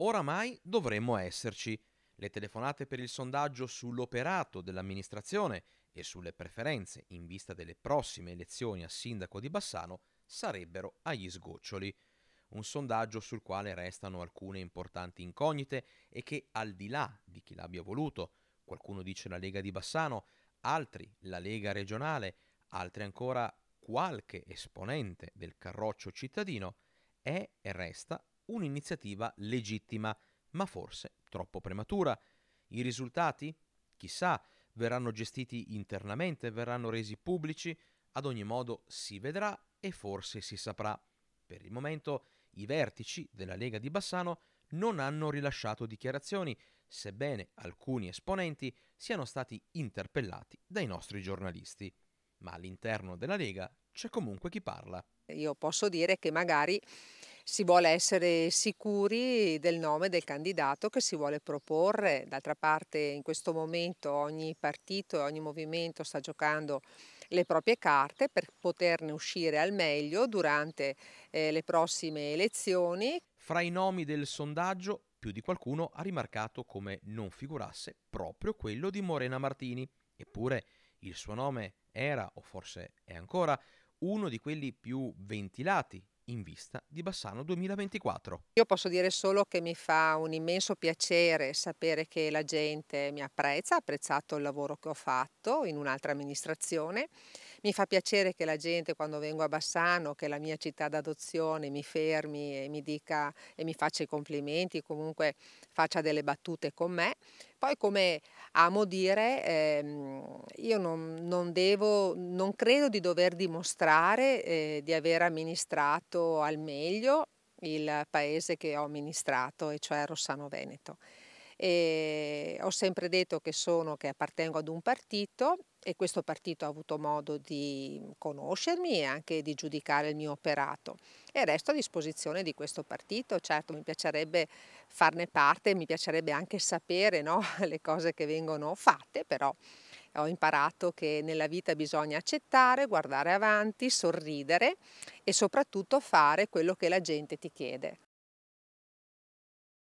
Oramai dovremmo esserci. Le telefonate per il sondaggio sull'operato dell'amministrazione e sulle preferenze in vista delle prossime elezioni a sindaco di Bassano sarebbero agli sgoccioli. Un sondaggio sul quale restano alcune importanti incognite e che al di là di chi l'abbia voluto, qualcuno dice la Lega di Bassano, altri la Lega regionale, altri ancora qualche esponente del carroccio cittadino, è e resta un'iniziativa legittima, ma forse troppo prematura. I risultati? Chissà, verranno gestiti internamente, verranno resi pubblici, ad ogni modo si vedrà e forse si saprà. Per il momento i vertici della Lega di Bassano non hanno rilasciato dichiarazioni, sebbene alcuni esponenti siano stati interpellati dai nostri giornalisti. Ma all'interno della Lega c'è comunque chi parla. Io posso dire che magari si vuole essere sicuri del nome del candidato che si vuole proporre. D'altra parte in questo momento ogni partito e ogni movimento sta giocando le proprie carte per poterne uscire al meglio durante eh, le prossime elezioni. Fra i nomi del sondaggio più di qualcuno ha rimarcato come non figurasse proprio quello di Morena Martini, eppure il suo nome era, o forse è ancora, uno di quelli più ventilati in vista di Bassano 2024. Io posso dire solo che mi fa un immenso piacere sapere che la gente mi apprezza, ha apprezzato il lavoro che ho fatto in un'altra amministrazione. Mi fa piacere che la gente quando vengo a Bassano, che è la mia città d'adozione, mi fermi e mi dica e mi faccia i complimenti, comunque faccia delle battute con me. Poi come amo dire, ehm, io non, non, devo, non credo di dover dimostrare eh, di aver amministrato al meglio il paese che ho amministrato, e cioè Rossano Veneto. E ho sempre detto che, sono, che appartengo ad un partito e questo partito ha avuto modo di conoscermi e anche di giudicare il mio operato e resto a disposizione di questo partito. Certo mi piacerebbe farne parte, mi piacerebbe anche sapere no, le cose che vengono fatte, però ho imparato che nella vita bisogna accettare, guardare avanti, sorridere e soprattutto fare quello che la gente ti chiede.